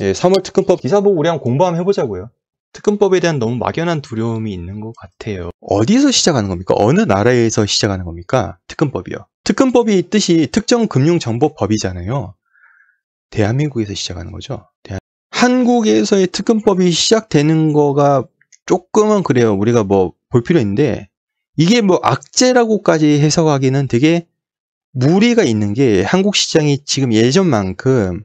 예, 3월 특근법 기사 보고 우리 한번 공부 한번 해보자고요. 특근법에 대한 너무 막연한 두려움이 있는 것 같아요. 어디서 시작하는 겁니까? 어느 나라에서 시작하는 겁니까? 특근법이요. 특근법이 있듯이 특정금융정보법이잖아요. 대한민국에서 시작하는 거죠. 대한... 한국에서의 특근법이 시작되는 거가 조금은 그래요. 우리가 뭐 볼 필요 있는데 이게 뭐 악재라고까지 해석하기는 되게 무리가 있는 게 한국 시장이 지금 예전만큼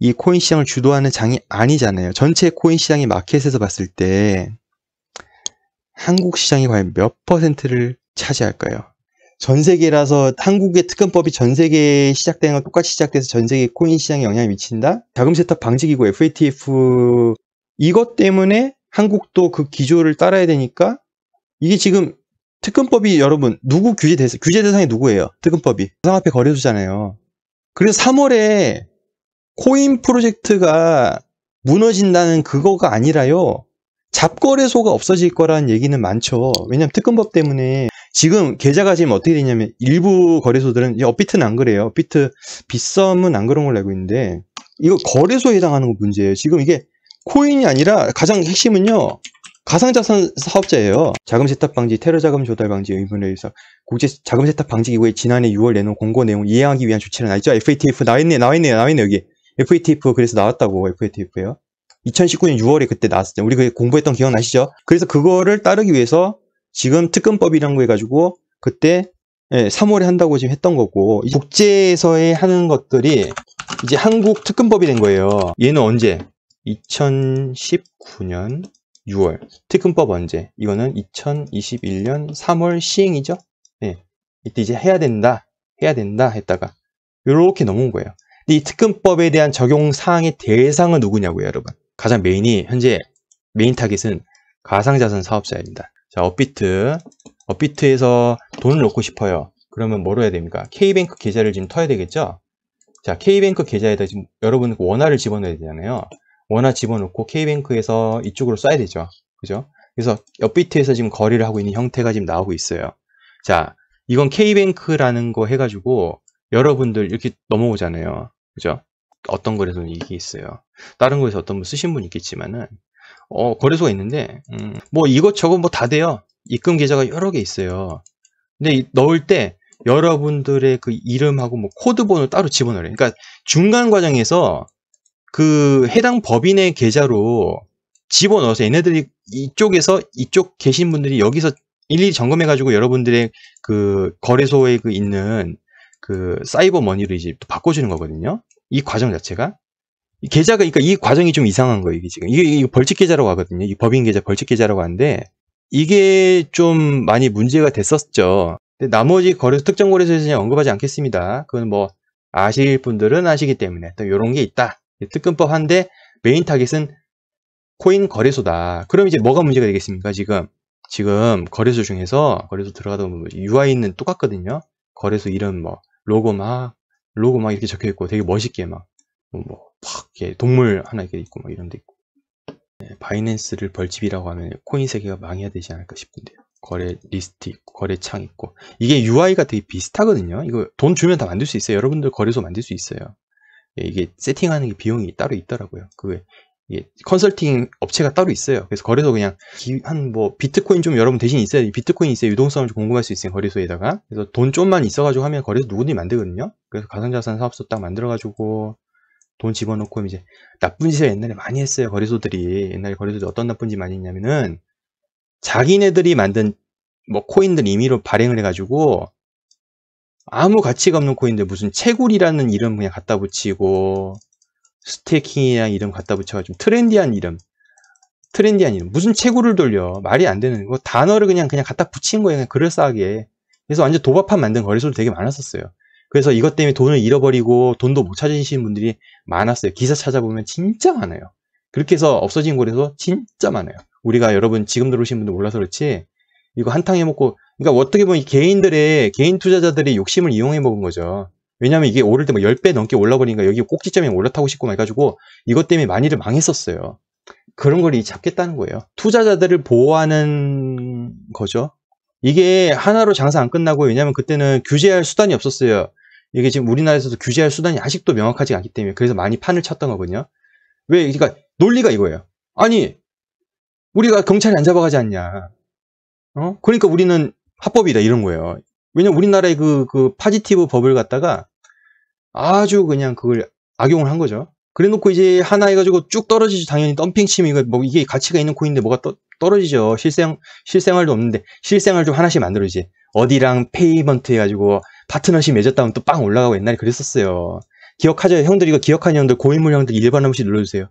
이 코인 시장을 주도하는 장이 아니잖아요. 전체 코인 시장의 마켓에서 봤을 때 한국 시장이 과연 몇 퍼센트를 차지할까요? 전 세계라서 한국의 특검법이전 세계에 시작된 건 똑같이 시작돼서 전 세계 코인 시장에 영향을 미친다? 자금 세탁 방지기고 FATF 이것 때문에 한국도 그 기조를 따라야 되니까 이게 지금 특검법이 여러분 누구 규제 대상 규제 대상이 누구예요? 특검법이 상화폐 거래소잖아요. 그래서 3월에 코인 프로젝트가 무너진다는 그거가 아니라요. 잡거래소가 없어질 거라는 얘기는 많죠. 왜냐면 특근법 때문에 지금 계좌가 지금 어떻게 되냐면 일부 거래소들은 업비트는 안 그래요. 비트 빗썸은 안 그런 걸로 알고 있는데 이거 거래소에 해당하는 거 문제예요. 지금 이게 코인이 아니라 가장 핵심은요. 가상자산 사업자예요. 자금 세탁 방지, 테러 자금 조달 방지 의무에 의해서 국제 자금 세탁 방지 기구에 지난해 6월 내놓은 공고 내용이해하기 위한 조치를 알죠? FATF 나와 있네, 나와 있네, 나와 있네 여기. FATF 그래서 나왔다고 FATF에요. 2019년 6월에 그때 나왔을 때 우리 그 공부했던 기억 나시죠? 그래서 그거를 따르기 위해서 지금 특검법이라는 거 해가지고 그때 3월에 예, 한다고 지금 했던 거고 국제에서 하는 것들이 이제 한국 특검법이 된 거예요. 얘는 언제? 2019년 6월 특검법 언제? 이거는 2021년 3월 시행이죠. 네. 이때 이제 해야 된다, 해야 된다 했다가 이렇게 넘어온 거예요. 이 특근법에 대한 적용 사항의 대상은 누구냐고요, 여러분. 가장 메인이 현재 메인 타깃은 가상자산 사업자입니다. 자, 업비트. 업비트에서 돈을 넣고 싶어요. 그러면 뭐로 해야 됩니까? K뱅크 계좌를 지금 터야 되겠죠? 자, K뱅크 계좌에다 지금 여러분 원화를 집어넣어야 되잖아요. 원화 집어넣고 K뱅크에서 이쪽으로 써야 되죠. 그죠? 그래서 업비트에서 지금 거리를 하고 있는 형태가 지금 나오고 있어요. 자, 이건 K뱅크라는 거 해가지고 여러분들 이렇게 넘어오잖아요. 그죠? 어떤 거래소는 이게 있어요. 다른 거에서 어떤 분 쓰신 분 있겠지만은 어, 거래소가 있는데 음, 뭐 이것저것 뭐 다 돼요. 입금 계좌가 여러 개 있어요. 근데 넣을 때 여러분들의 그 이름하고 뭐 코드 번호 따로 집어넣어요. 그러니까 중간 과정에서 그 해당 법인의 계좌로 집어넣어서 얘네들이 이쪽에서 이쪽 계신 분들이 여기서 일일이 점검해 가지고 여러분들의 그 거래소에 그 있는 그 사이버 머니로 이제 또 바꿔주는 거거든요. 이 과정 자체가 이 계좌가 그러니까 이 과정이 좀 이상한 거예요. 이게 지금 이게, 이게 벌칙 계좌라고 하거든요. 이 법인 계좌 벌칙 계좌라고 하는데 이게 좀 많이 문제가 됐었죠. 근데 나머지 거래소 특정 거래소에서 언급하지 않겠습니다. 그건 뭐 아실 분들은 아시기 때문에 또 이런 게 있다. 특근법 한데 메인 타겟은 코인 거래소다. 그럼 이제 뭐가 문제가 되겠습니까? 지금 지금 거래소 중에서 거래소 들어가다 보면 UI는 뭐 똑같거든요. 거래소 이름 뭐 로고 막 로고 막 이렇게 적혀 있고 되게 멋있게 막뭐 뭐, 뭐 이렇 동물 하나 이렇게 있고 막 뭐 이런 데 있고 네, 바이낸스를 벌집이라고 하면 코인 세계가 망해야 되지 않을까 싶은데요 거래 리스트 있고 거래창 있고 이게 UI가 되게 비슷하거든요 이거 돈 주면 다 만들 수 있어요 여러분들 거래소 만들 수 있어요 네, 이게 세팅하는 게 비용이 따로 있더라고요 그게 예, 컨설팅 업체가 따로 있어요. 그래서 거래소 그냥 한뭐 비트코인 좀 여러분 대신 있어야 비트코인 있어야 유동성을 좀 궁금할 수 있어요 거래소에다가 그래서 돈 좀만 있어가지고 하면 거래소 누구든지 만들거든요. 그래서 가상자산 사업소 딱 만들어가지고 돈 집어넣고 이제 나쁜 짓을 옛날에 많이 했어요 거래소들이 옛날에 거래소들이 어떤 나쁜 짓 많이 했냐면은 자기네들이 만든 뭐 코인들 임의로 발행을 해가지고 아무 가치가 없는 코인들 무슨 채굴이라는 이름 그냥 갖다 붙이고 스테이킹이랑 이름 갖다 붙여가지고 트렌디한 이름 트렌디한 이름 무슨 채굴을 돌려 말이 안 되는 거 단어를 그냥 그냥 갖다 붙인 거예요 그냥 그럴싸하게 그래서 완전 도박판 만든 거래소도 되게 많았었어요 그래서 이것 때문에 돈을 잃어버리고 돈도 못찾으신 분들이 많았어요 기사 찾아보면 진짜 많아요 그렇게 해서 없어진 거래소 진짜 많아요 우리가 여러분 지금 들어오신 분들 몰라서 그렇지 이거 한탕 해먹고 그러니까 어떻게 보면 개인들의 개인 투자자들의 욕심을 이용해 먹은 거죠 왜냐면 이게 오를 때뭐 10배 넘게 올라버리니까 여기 꼭지점에 올라타고 싶고 막 해가지고 이것 때문에 많이들 망했었어요. 그런 걸 잡겠다는 거예요. 투자자들을 보호하는 거죠. 이게 하나로 장사 안 끝나고 왜냐면 그때는 규제할 수단이 없었어요. 이게 지금 우리나라에서도 규제할 수단이 아직도 명확하지 않기 때문에 그래서 많이 판을 쳤던 거거든요. 왜 그러니까 논리가 이거예요. 아니 우리가 경찰이 안 잡아가지 않냐. 어? 그러니까 우리는 합법이다 이런 거예요. 왜냐면 우리나라의 그, 그 파지티브 법을 갖다가 아주 그냥 그걸 악용을 한 거죠. 그래 놓고 이제 하나 해가지고 쭉 떨어지죠. 당연히 덤핑 침이 이거 뭐 이게 가치가 있는 코인인데 뭐가 떠, 떨어지죠. 실생, 실생활도 없는데 실생활 좀 하나씩 만들어야지. 어디랑 페이먼트 해가지고 파트너십 맺었다면 또 빵 올라가고 옛날에 그랬었어요. 기억하죠? 형들 이거 기억하는 형들 고인물 형들 1번 한 번씩 눌러주세요.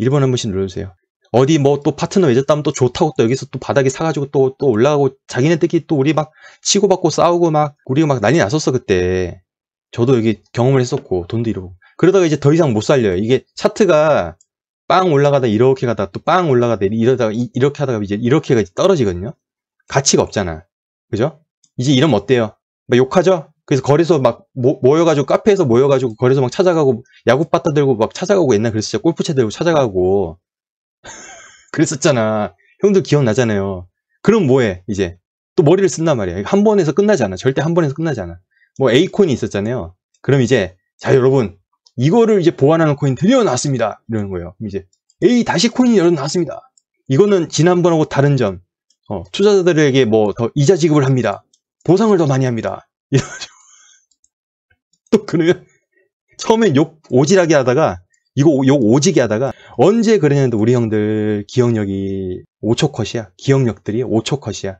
1번 한 번씩 눌러주세요. 어디 뭐 또 파트너 맺었다면 또 좋다고 또 여기서 또 바닥에 사가지고 또, 또 올라가고 자기네들끼리 또 우리 막 치고받고 싸우고 막 우리 막 난리 났었어 그때 저도 여기 경험을 했었고 돈도 잃어고 그러다가 이제 더 이상 못 살려요 이게 차트가 빵 올라가다 이렇게 가다 또 빵 올라가다 이러다가 이, 렇게 하다가 이제 이렇게 가 떨어지거든요 가치가 없잖아 그죠 이제 이러면 어때요 막 욕하죠 그래서 거리에서 막 모, 여가지고 카페에서 모여가지고 거리에서 막 찾아가고 야구 빠따 들고 막 찾아가고 옛날 그랬었죠 골프채 들고 찾아가고 그랬었잖아. 형도 기억나잖아요. 그럼 뭐해 이제 또 머리를 쓴단 말이야. 한 번에서 끝나지 않아. 절대 한 번에서 끝나지 않아. 뭐 에이콘이 있었잖아요. 그럼 이제 자 여러분 이거를 이제 보완하는 코인 들디어 나왔습니다. 이러는 거예요. 이제 A 다시 코인이 열어 나왔습니다. 이거는 지난번하고 다른 점 어, 투자자들에게 뭐 더 이자 지급을 합니다. 보상을 더 많이 합니다. 이러죠. 또그래요 처음엔 욕 오지랖이 하다가 이거 욕 오지게 하다가 언제 그랬는데 우리 형들 기억력이 5초 컷이야. 기억력들이 5초 컷이야.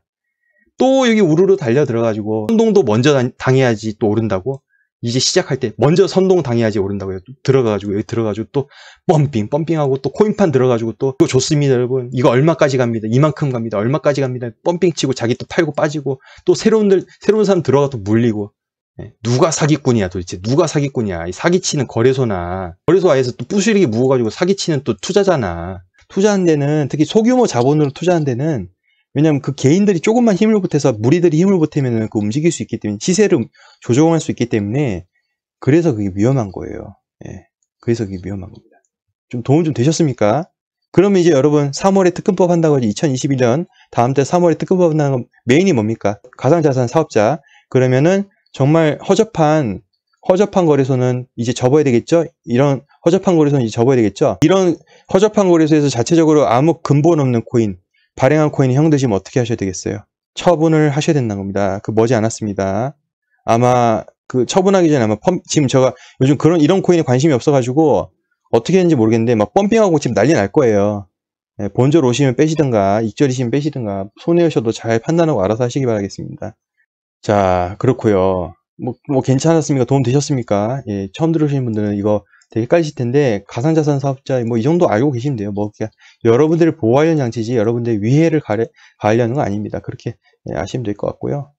또 여기 우르르 달려 들어가지고 선동도 먼저 당해야지 또 오른다고 이제 시작할 때 먼저 선동 당해야지 오른다고 들어가가지고 여기 들어가지고 또 펌핑 펌핑하고 또 코인판 들어가지고 또 이거 좋습니다 여러분. 이거 얼마까지 갑니다. 이만큼 갑니다. 얼마까지 갑니다. 펌핑 치고 자기 또 팔고 빠지고 또 새로운들 새로운 사람 들어가 또 물리고 네. 누가 사기꾼이야 도대체 누가 사기꾼이야 이 사기치는 거래소나 거래소 안에서 또부시리게 묵어가지고 사기치는 또 투자잖아 투자한 데는 특히 소규모 자본으로 투자한 데는 왜냐하면 그 개인들이 조금만 힘을 보태서 무리들이 힘을 보태면 그 움직일 수 있기 때문에 시세를 조정할 수 있기 때문에 그래서 그게 위험한 거예요 예. 그래서 그게 위험한 겁니다 좀 도움 좀 되셨습니까? 그러면 이제 여러분 3월에 특근법 한다고 하지 2021년 다음 달 3월에 특근법 한다는 메인이 뭡니까? 가상자산 사업자 그러면은 정말 허접한 허접한 거래소는 이제 접어야 되겠죠? 이런 허접한 거래소는 이제 접어야 되겠죠? 이런 허접한 거래소에서 자체적으로 아무 근본 없는 코인, 발행한 코인 형드시면 어떻게 하셔야 되겠어요? 처분을 하셔야 된다는 겁니다. 그 머지 않았습니다. 아마 그 처분하기 전에 아마 펌, 지금 제가 요즘 그런 이런 코인에 관심이 없어가지고 어떻게 했는지 모르겠는데 막 펌핑하고 지금 난리 날 거예요. 예, 본절 오시면 빼시든가 익절이시면 빼시든가 손해오셔도 잘 판단하고 알아서 하시기 바라겠습니다. 자, 그렇고요. 뭐, 뭐 괜찮았습니까? 도움 되셨습니까? 예, 처음 들으신 분들은 이거 되게 헷갈리실 텐데 가상자산 사업자 뭐 이 정도 알고 계시면 돼요. 뭐 여러분들을 보호하려는 장치지 여러분들의 위해를 가려, 가려는 건 아닙니다. 그렇게 예, 아시면 될 것 같고요.